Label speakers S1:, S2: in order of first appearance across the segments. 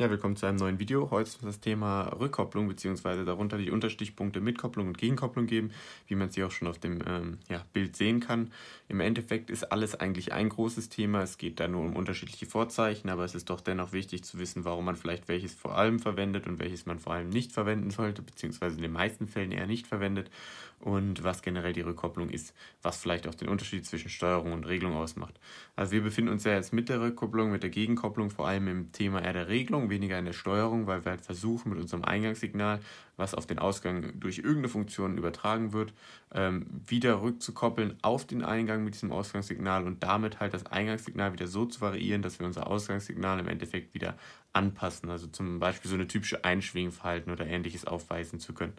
S1: Ja, willkommen zu einem neuen Video. Heute soll das Thema Rückkopplung bzw. darunter die Unterstichpunkte Mitkopplung und Gegenkopplung geben, wie man sie auch schon auf dem ähm, ja, Bild sehen kann. Im Endeffekt ist alles eigentlich ein großes Thema. Es geht da nur um unterschiedliche Vorzeichen, aber es ist doch dennoch wichtig zu wissen, warum man vielleicht welches vor allem verwendet und welches man vor allem nicht verwenden sollte, beziehungsweise in den meisten Fällen eher nicht verwendet und was generell die Rückkopplung ist, was vielleicht auch den Unterschied zwischen Steuerung und Regelung ausmacht. Also wir befinden uns ja jetzt mit der Rückkopplung, mit der Gegenkopplung vor allem im Thema eher der Regelung Steuerung, weniger in der Steuerung, weil wir halt versuchen mit unserem Eingangssignal, was auf den Ausgang durch irgendeine Funktion übertragen wird, ähm, wieder rückzukoppeln auf den Eingang mit diesem Ausgangssignal und damit halt das Eingangssignal wieder so zu variieren, dass wir unser Ausgangssignal im Endeffekt wieder anpassen. Also zum Beispiel so eine typische Einschwingverhalten oder ähnliches aufweisen zu können.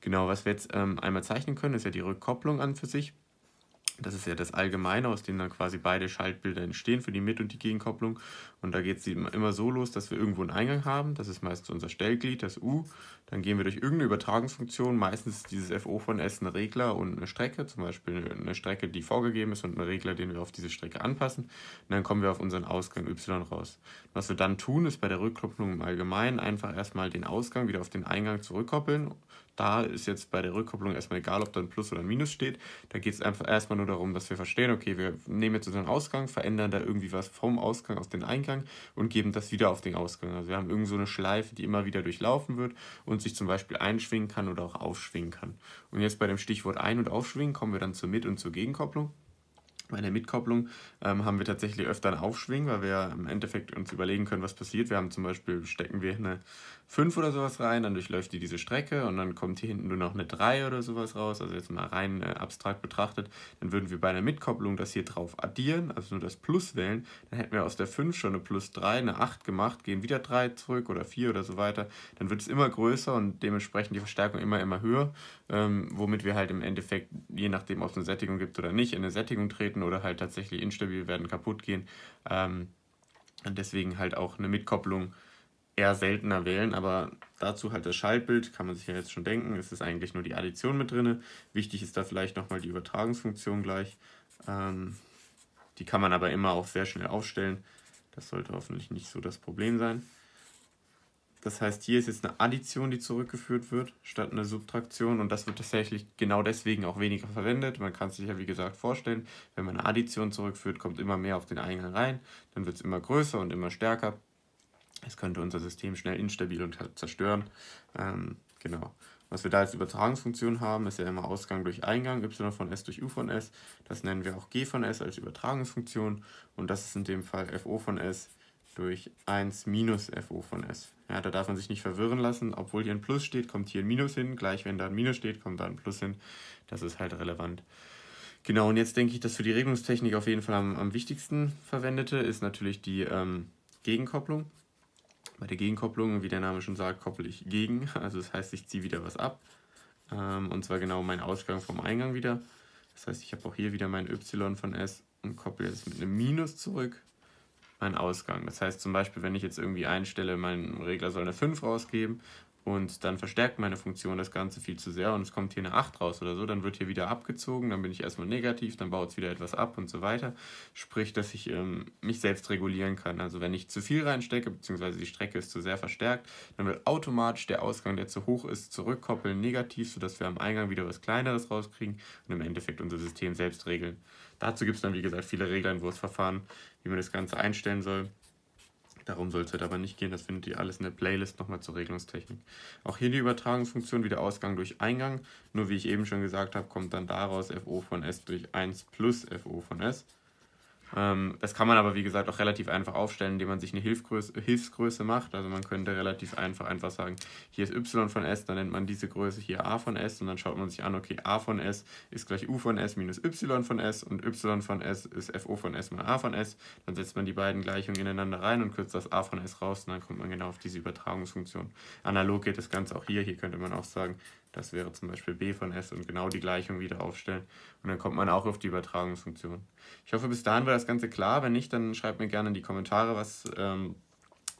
S1: Genau, was wir jetzt ähm, einmal zeichnen können, ist ja die Rückkopplung an für sich. Das ist ja das Allgemeine, aus dem dann quasi beide Schaltbilder entstehen für die Mit- und die Gegenkopplung. Und da geht es immer so los, dass wir irgendwo einen Eingang haben. Das ist meistens unser Stellglied, das U. Dann gehen wir durch irgendeine Übertragungsfunktion. Meistens ist dieses FO von S ein Regler und eine Strecke. Zum Beispiel eine Strecke, die vorgegeben ist und ein Regler, den wir auf diese Strecke anpassen. Und dann kommen wir auf unseren Ausgang Y raus. Was wir dann tun, ist bei der Rückkopplung im Allgemeinen einfach erstmal den Ausgang wieder auf den Eingang zurückkoppeln. Da ist jetzt bei der Rückkopplung erstmal egal, ob da ein Plus oder ein Minus steht. Da geht es einfach erstmal nur darum, darum, dass wir verstehen, okay, wir nehmen jetzt unseren Ausgang, verändern da irgendwie was vom Ausgang aus den Eingang und geben das wieder auf den Ausgang. Also wir haben irgend so eine Schleife, die immer wieder durchlaufen wird und sich zum Beispiel einschwingen kann oder auch aufschwingen kann. Und jetzt bei dem Stichwort Ein- und Aufschwingen kommen wir dann zur Mit- und zur Gegenkopplung. Bei der Mitkopplung ähm, haben wir tatsächlich öfter einen Aufschwung, weil wir im Endeffekt uns überlegen können, was passiert. Wir haben zum Beispiel, stecken wir eine 5 oder sowas rein, dann durchläuft die diese Strecke und dann kommt hier hinten nur noch eine 3 oder sowas raus. Also jetzt mal rein äh, abstrakt betrachtet, dann würden wir bei einer Mitkopplung das hier drauf addieren, also nur das Plus wählen. Dann hätten wir aus der 5 schon eine Plus 3, eine 8 gemacht, gehen wieder 3 zurück oder 4 oder so weiter. Dann wird es immer größer und dementsprechend die Verstärkung immer, immer höher, ähm, womit wir halt im Endeffekt, je nachdem, ob es eine Sättigung gibt oder nicht, in eine Sättigung treten halten oder halt tatsächlich instabil werden, kaputt gehen. Ähm, und deswegen halt auch eine Mitkopplung eher seltener wählen, aber dazu halt das Schaltbild, kann man sich ja jetzt schon denken, es ist eigentlich nur die Addition mit drin. Wichtig ist da vielleicht nochmal die Übertragungsfunktion gleich. Ähm, die kann man aber immer auch sehr schnell aufstellen. Das sollte hoffentlich nicht so das Problem sein. Das heißt, hier ist jetzt eine Addition, die zurückgeführt wird, statt eine Subtraktion. Und das wird tatsächlich genau deswegen auch weniger verwendet. Man kann es sich ja, wie gesagt, vorstellen, wenn man eine Addition zurückführt, kommt immer mehr auf den Eingang rein. Dann wird es immer größer und immer stärker. Es könnte unser System schnell instabil und halt zerstören. Ähm, genau. Was wir da als Übertragungsfunktion haben, ist ja immer Ausgang durch Eingang, y von s durch u von s. Das nennen wir auch g von s als Übertragungsfunktion und das ist in dem Fall fo von s durch 1 minus fo von s. Ja, da darf man sich nicht verwirren lassen. Obwohl hier ein Plus steht, kommt hier ein Minus hin. Gleich wenn da ein Minus steht, kommt da ein Plus hin. Das ist halt relevant. Genau, und jetzt denke ich, dass für die Regelungstechnik auf jeden Fall am, am wichtigsten verwendete ist natürlich die ähm, Gegenkopplung. Bei der Gegenkopplung, wie der Name schon sagt, koppel ich gegen. Also das heißt, ich ziehe wieder was ab. Ähm, und zwar genau meinen Ausgang vom Eingang wieder. Das heißt, ich habe auch hier wieder mein y von s und koppel es mit einem Minus zurück mein Ausgang. Das heißt zum Beispiel, wenn ich jetzt irgendwie einstelle, mein Regler soll eine 5 rausgeben und dann verstärkt meine Funktion das Ganze viel zu sehr und es kommt hier eine 8 raus oder so, dann wird hier wieder abgezogen, dann bin ich erstmal negativ, dann baut es wieder etwas ab und so weiter. Sprich, dass ich ähm, mich selbst regulieren kann. Also wenn ich zu viel reinstecke, beziehungsweise die Strecke ist zu sehr verstärkt, dann wird automatisch der Ausgang, der zu hoch ist, zurückkoppeln, negativ, sodass wir am Eingang wieder was Kleineres rauskriegen und im Endeffekt unser System selbst regeln. Dazu gibt es dann, wie gesagt, viele Regeln, Wurstverfahren, wie man das Ganze einstellen soll. Darum soll es heute halt aber nicht gehen, das findet ihr alles in der Playlist nochmal zur Regelungstechnik. Auch hier die Übertragungsfunktion wieder Ausgang durch Eingang, nur wie ich eben schon gesagt habe, kommt dann daraus fo von s durch 1 plus fo von s. Ähm, das kann man aber, wie gesagt, auch relativ einfach aufstellen, indem man sich eine Hilfsgröße, Hilfsgröße macht. Also man könnte relativ einfach einfach sagen, hier ist y von s, dann nennt man diese Größe hier a von s und dann schaut man sich an, okay, a von s ist gleich u von s minus y von s und y von s ist fo von s mal a von s. Dann setzt man die beiden Gleichungen ineinander rein und kürzt das a von s raus und dann kommt man genau auf diese Übertragungsfunktion. Analog geht das Ganze auch hier. Hier könnte man auch sagen, das wäre zum Beispiel b von s und genau die Gleichung wieder aufstellen. Und dann kommt man auch auf die Übertragungsfunktion. Ich hoffe, bis dahin war das Ganze klar. Wenn nicht, dann schreibt mir gerne in die Kommentare, was ähm,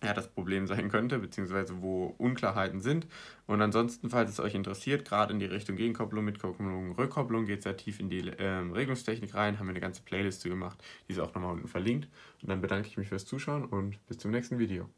S1: ja, das Problem sein könnte, beziehungsweise wo Unklarheiten sind. Und ansonsten, falls es euch interessiert, gerade in die Richtung Gegenkopplung, Mitkopplung, Rückkopplung, geht es ja tief in die ähm, Regelungstechnik rein, haben wir eine ganze Playlist zu gemacht, die ist auch nochmal unten verlinkt. Und dann bedanke ich mich fürs Zuschauen und bis zum nächsten Video.